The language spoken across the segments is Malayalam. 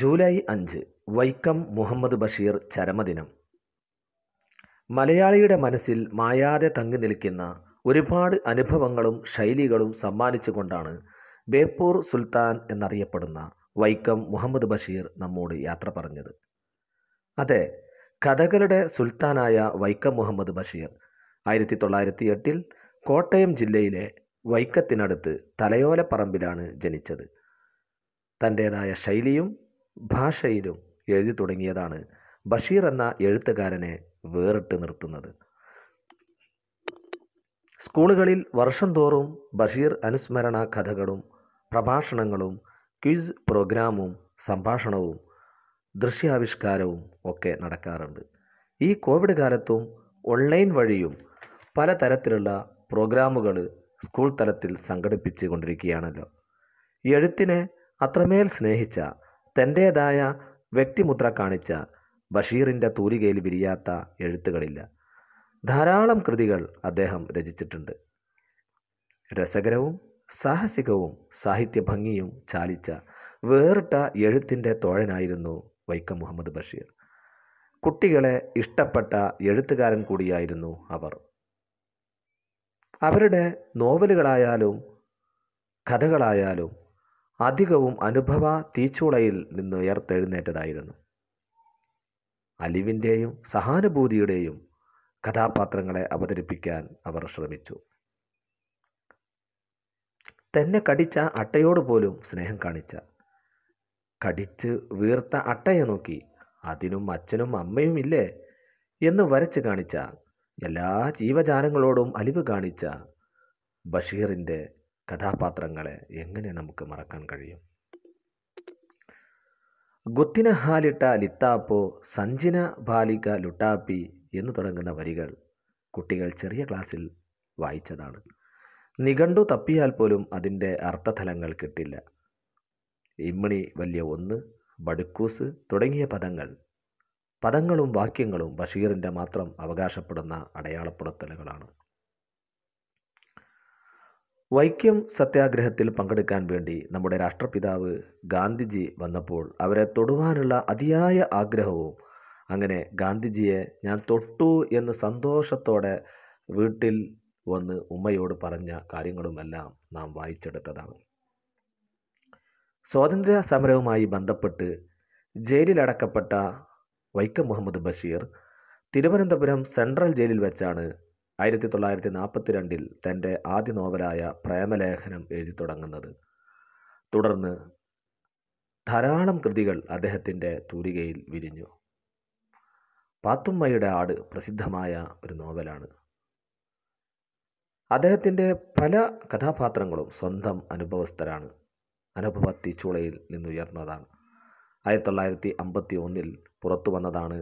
ജൂലൈ അഞ്ച് വൈക്കം മുഹമ്മദ് ബഷീർ ചരമദിനം മലയാളിയുടെ മനസ്സിൽ മായാതെ തങ്ങി നിൽക്കുന്ന ഒരുപാട് അനുഭവങ്ങളും ശൈലികളും സമ്മാനിച്ചുകൊണ്ടാണ് ബേപ്പൂർ സുൽത്താൻ എന്നറിയപ്പെടുന്ന വൈക്കം മുഹമ്മദ് ബഷീർ നമ്മോട് യാത്ര പറഞ്ഞത് അതെ കഥകളുടെ സുൽത്താനായ വൈക്കം മുഹമ്മദ് ബഷീർ ആയിരത്തി തൊള്ളായിരത്തി എട്ടിൽ കോട്ടയം ജില്ലയിലെ വൈക്കത്തിനടുത്ത് തലയോലപ്പറമ്പിലാണ് ജനിച്ചത് തൻ്റേതായ ശൈലിയും ഭാഷയിലും എഴുതി തുടങ്ങിയതാണ് ബഷീർ എന്ന എഴുത്തുകാരനെ വേറിട്ട് നിർത്തുന്നത് സ്കൂളുകളിൽ വർഷം തോറും ബഷീർ അനുസ്മരണ കഥകളും പ്രഭാഷണങ്ങളും ക്വിസ് പ്രോഗ്രാമും സംഭാഷണവും ദൃശ്യാവിഷ്കാരവും ഒക്കെ നടക്കാറുണ്ട് ഈ കോവിഡ് കാലത്തും ഓൺലൈൻ വഴിയും പലതരത്തിലുള്ള പ്രോഗ്രാമുകൾ സ്കൂൾ തലത്തിൽ സംഘടിപ്പിച്ചു കൊണ്ടിരിക്കുകയാണല്ലോ എഴുത്തിനെ അത്രമേൽ സ്നേഹിച്ച തൻ്റേതായ വ്യക്തിമുദ്ര കാണിച്ച ബഷീറിൻ്റെ തൂലികയിൽ വിരിയാത്ത എഴുത്തുകളില്ല ധാരാളം കൃതികൾ അദ്ദേഹം രചിച്ചിട്ടുണ്ട് രസകരവും സാഹസികവും സാഹിത്യഭംഗിയും ചാലിച്ച വേറിട്ട എഴുത്തിൻ്റെ തോഴനായിരുന്നു വൈക്കം മുഹമ്മദ് ബഷീർ കുട്ടികളെ ഇഷ്ടപ്പെട്ട എഴുത്തുകാരൻ കൂടിയായിരുന്നു അവർ അവരുടെ നോവലുകളായാലും കഥകളായാലും അധികവും അനുഭവ തീച്ചൂളയിൽ നിന്ന് ഉയർത്തെഴുന്നേറ്റതായിരുന്നു അലിവിൻ്റെയും സഹാനുഭൂതിയുടെയും കഥാപാത്രങ്ങളെ അവതരിപ്പിക്കാൻ അവർ ശ്രമിച്ചു തന്നെ കടിച്ച അട്ടയോട് പോലും സ്നേഹം കാണിച്ച കടിച്ച് വീർത്ത അട്ടയെ നോക്കി അതിനും അച്ഛനും അമ്മയും ഇല്ലേ എന്ന് വരച്ച് കാണിച്ച എല്ലാ ജീവജാലങ്ങളോടും അലിവ് കാണിച്ച ബഷീറിൻ്റെ കഥാപാത്രങ്ങളെ എങ്ങനെ നമുക്ക് മറക്കാൻ കഴിയും ഗുത്തിന ഹാലിട്ട ലിത്താപ്പോ സഞ്ജിന ബാലിക ലുട്ടാപ്പി എന്ന് തുടങ്ങുന്ന വരികൾ കുട്ടികൾ ചെറിയ ക്ലാസ്സിൽ വായിച്ചതാണ് നിഘണ്ടു തപ്പിയാൽ പോലും അതിൻ്റെ അർത്ഥതലങ്ങൾ കിട്ടില്ല ഇമ്മണി വലിയ ഒന്ന് ബടുക്കൂസ് തുടങ്ങിയ പദങ്ങൾ പദങ്ങളും വാക്യങ്ങളും ബഷീറിൻ്റെ മാത്രം അവകാശപ്പെടുന്ന അടയാളപ്പെടുത്തലുകളാണ് വൈക്കം സത്യാഗ്രഹത്തിൽ പങ്കെടുക്കാൻ വേണ്ടി നമ്മുടെ രാഷ്ട്രപിതാവ് ഗാന്ധിജി വന്നപ്പോൾ അവരെ തൊടുവാനുള്ള അതിയായ ആഗ്രഹവും അങ്ങനെ ഗാന്ധിജിയെ ഞാൻ തൊട്ടു എന്ന് സന്തോഷത്തോടെ വീട്ടിൽ വന്ന് ഉമ്മയോട് പറഞ്ഞ കാര്യങ്ങളുമെല്ലാം നാം വായിച്ചെടുത്തതാണ് സ്വാതന്ത്ര്യ സമരവുമായി ബന്ധപ്പെട്ട് ജയിലിലടക്കപ്പെട്ട വൈക്കം മുഹമ്മദ് ബഷീർ തിരുവനന്തപുരം സെൻട്രൽ ജയിലിൽ വെച്ചാണ് ആയിരത്തി തൊള്ളായിരത്തി രണ്ടിൽ തൻ്റെ ആദ്യ നോവലായ പ്രേമലേഖനം എഴുതി തുടങ്ങുന്നത് തുടർന്ന് ധാരാളം കൃതികൾ അദ്ദേഹത്തിൻ്റെ തൂലികയിൽ വിരിഞ്ഞു പാത്തുമ്മയുടെ ആട് പ്രസിദ്ധമായ ഒരു നോവലാണ് അദ്ദേഹത്തിൻ്റെ പല കഥാപാത്രങ്ങളും സ്വന്തം അനുഭവസ്ഥരാണ് അനുഭവ ചൂളയിൽ നിന്നുയർന്നതാണ് ആയിരത്തി തൊള്ളായിരത്തി അമ്പത്തി ഒന്നിൽ പുറത്തു വന്നതാണ്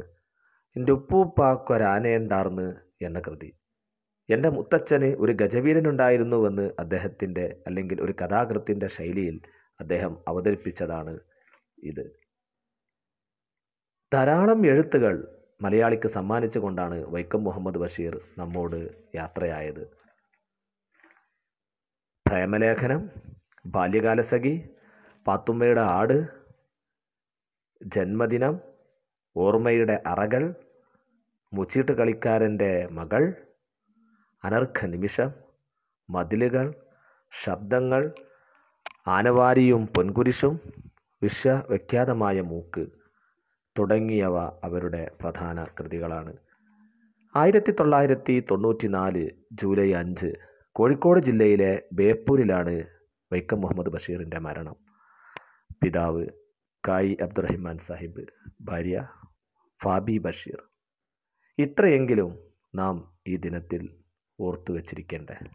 എൻ്റെ ഉപ്പൂപ്പാക്കൊരാനയുണ്ടാർന്ന് എന്ന കൃതി എൻ്റെ മുത്തച്ഛന് ഒരു ഗജവീരനുണ്ടായിരുന്നുവെന്ന് അദ്ദേഹത്തിൻ്റെ അല്ലെങ്കിൽ ഒരു കഥാകൃത്തിൻ്റെ ശൈലിയിൽ അദ്ദേഹം അവതരിപ്പിച്ചതാണ് ഇത് ധാരാളം എഴുത്തുകൾ മലയാളിക്ക് സമ്മാനിച്ചുകൊണ്ടാണ് വൈക്കം മുഹമ്മദ് ബഷീർ നമ്മോട് യാത്രയായത് പ്രേമലേഖനം ബാല്യകാലസഖി പാത്തുമ്മയുടെ ആട് ജന്മദിനം ഓർമ്മയുടെ അറകൾ മുച്ചീട്ട് കളിക്കാരൻ്റെ മകൾ അനർഘ നിമിഷം മതിലുകൾ ശബ്ദങ്ങൾ ആനവാരിയും പൊൻകുരിശും വിശ്വവിഖ്യാതമായ മൂക്ക് തുടങ്ങിയവ അവരുടെ പ്രധാന കൃതികളാണ് ആയിരത്തി തൊള്ളായിരത്തി തൊണ്ണൂറ്റി നാല് ജൂലൈ അഞ്ച് കോഴിക്കോട് ജില്ലയിലെ ബേപ്പൂരിലാണ് വൈക്കം മുഹമ്മദ് ബഷീറിൻ്റെ മരണം പിതാവ് കായി അബ്ദുറഹിമാൻ സാഹിബ് ഭാര്യ ഫാബി ബഷീർ ഇത്രയെങ്കിലും നാം ഈ ദിനത്തിൽ ഓർത്ത് വച്ചിരിക്കേണ്ടത്